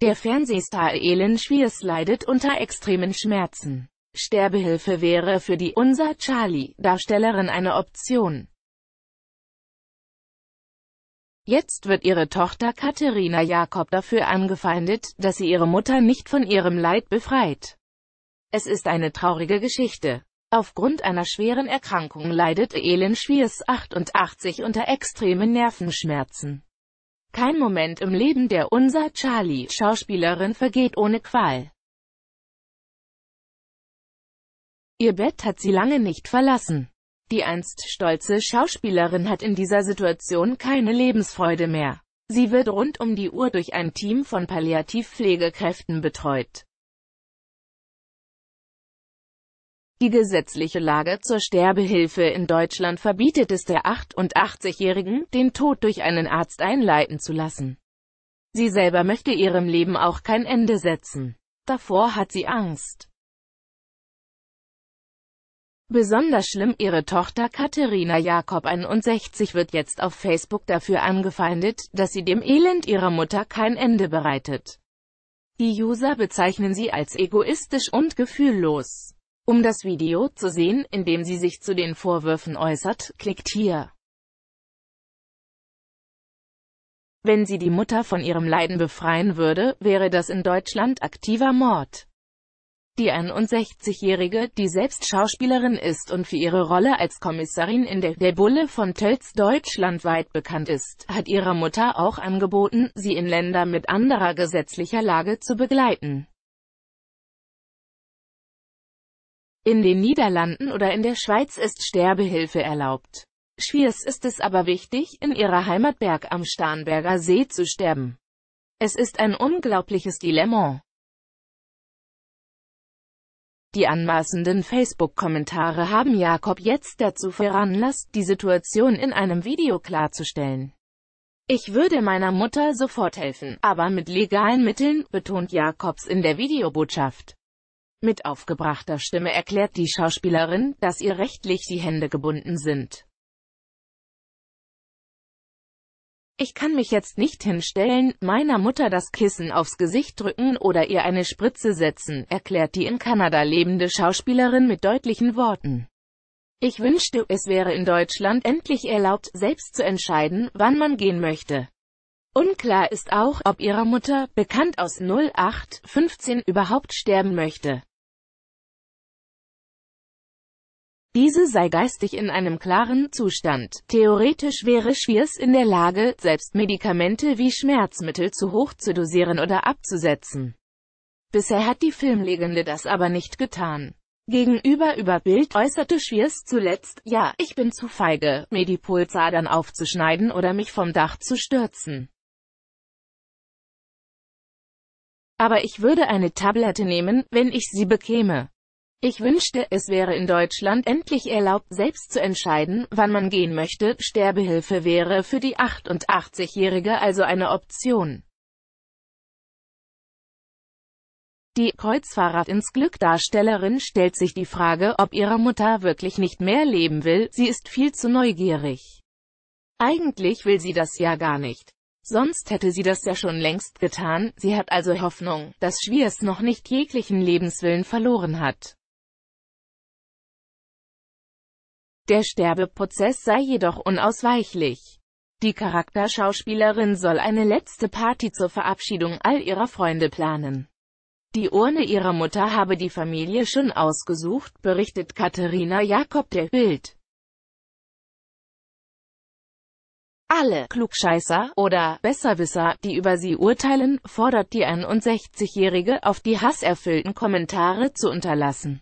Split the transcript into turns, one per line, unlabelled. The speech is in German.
Der Fernsehstar Elen Schwiers leidet unter extremen Schmerzen. Sterbehilfe wäre für die Unser Charlie-Darstellerin eine Option. Jetzt wird ihre Tochter Katharina Jakob dafür angefeindet, dass sie ihre Mutter nicht von ihrem Leid befreit. Es ist eine traurige Geschichte. Aufgrund einer schweren Erkrankung leidet Elen Schwiers 88 unter extremen Nervenschmerzen. Kein Moment im Leben der unser Charlie-Schauspielerin vergeht ohne Qual. Ihr Bett hat sie lange nicht verlassen. Die einst stolze Schauspielerin hat in dieser Situation keine Lebensfreude mehr. Sie wird rund um die Uhr durch ein Team von Palliativpflegekräften betreut. Die gesetzliche Lage zur Sterbehilfe in Deutschland verbietet es der 88-Jährigen, den Tod durch einen Arzt einleiten zu lassen. Sie selber möchte ihrem Leben auch kein Ende setzen. Davor hat sie Angst. Besonders schlimm ihre Tochter Katharina Jakob 61 wird jetzt auf Facebook dafür angefeindet, dass sie dem Elend ihrer Mutter kein Ende bereitet. Die User bezeichnen sie als egoistisch und gefühllos. Um das Video zu sehen, in dem sie sich zu den Vorwürfen äußert, klickt hier. Wenn sie die Mutter von ihrem Leiden befreien würde, wäre das in Deutschland aktiver Mord. Die 61-Jährige, die selbst Schauspielerin ist und für ihre Rolle als Kommissarin in der, der Bulle von Tölz deutschlandweit bekannt ist, hat ihrer Mutter auch angeboten, sie in Länder mit anderer gesetzlicher Lage zu begleiten. In den Niederlanden oder in der Schweiz ist Sterbehilfe erlaubt. Schwiers ist es aber wichtig, in ihrer Heimatberg am Starnberger See zu sterben. Es ist ein unglaubliches Dilemma. Die anmaßenden Facebook-Kommentare haben Jakob jetzt dazu veranlasst, die Situation in einem Video klarzustellen. Ich würde meiner Mutter sofort helfen, aber mit legalen Mitteln, betont Jakobs in der Videobotschaft. Mit aufgebrachter Stimme erklärt die Schauspielerin, dass ihr rechtlich die Hände gebunden sind. Ich kann mich jetzt nicht hinstellen, meiner Mutter das Kissen aufs Gesicht drücken oder ihr eine Spritze setzen, erklärt die in Kanada lebende Schauspielerin mit deutlichen Worten. Ich wünschte, es wäre in Deutschland endlich erlaubt, selbst zu entscheiden, wann man gehen möchte. Unklar ist auch, ob ihre Mutter, bekannt aus 0815, überhaupt sterben möchte. Diese sei geistig in einem klaren Zustand. Theoretisch wäre Schwiers in der Lage, selbst Medikamente wie Schmerzmittel zu hoch zu dosieren oder abzusetzen. Bisher hat die Filmlegende das aber nicht getan. Gegenüber über Bild äußerte Schwiers zuletzt, ja, ich bin zu feige, mir die Pulsadern aufzuschneiden oder mich vom Dach zu stürzen. Aber ich würde eine Tablette nehmen, wenn ich sie bekäme. Ich wünschte, es wäre in Deutschland endlich erlaubt, selbst zu entscheiden, wann man gehen möchte. Sterbehilfe wäre für die 88-Jährige also eine Option. Die Kreuzfahrer ins Glück Darstellerin stellt sich die Frage, ob ihre Mutter wirklich nicht mehr leben will, sie ist viel zu neugierig. Eigentlich will sie das ja gar nicht. Sonst hätte sie das ja schon längst getan, sie hat also Hoffnung, dass Schwiers noch nicht jeglichen Lebenswillen verloren hat. Der Sterbeprozess sei jedoch unausweichlich. Die Charakterschauspielerin soll eine letzte Party zur Verabschiedung all ihrer Freunde planen. Die Urne ihrer Mutter habe die Familie schon ausgesucht, berichtet Katharina Jakob der Bild. Alle Klugscheißer oder Besserwisser, die über sie urteilen, fordert die 61-Jährige, auf die hasserfüllten Kommentare zu unterlassen.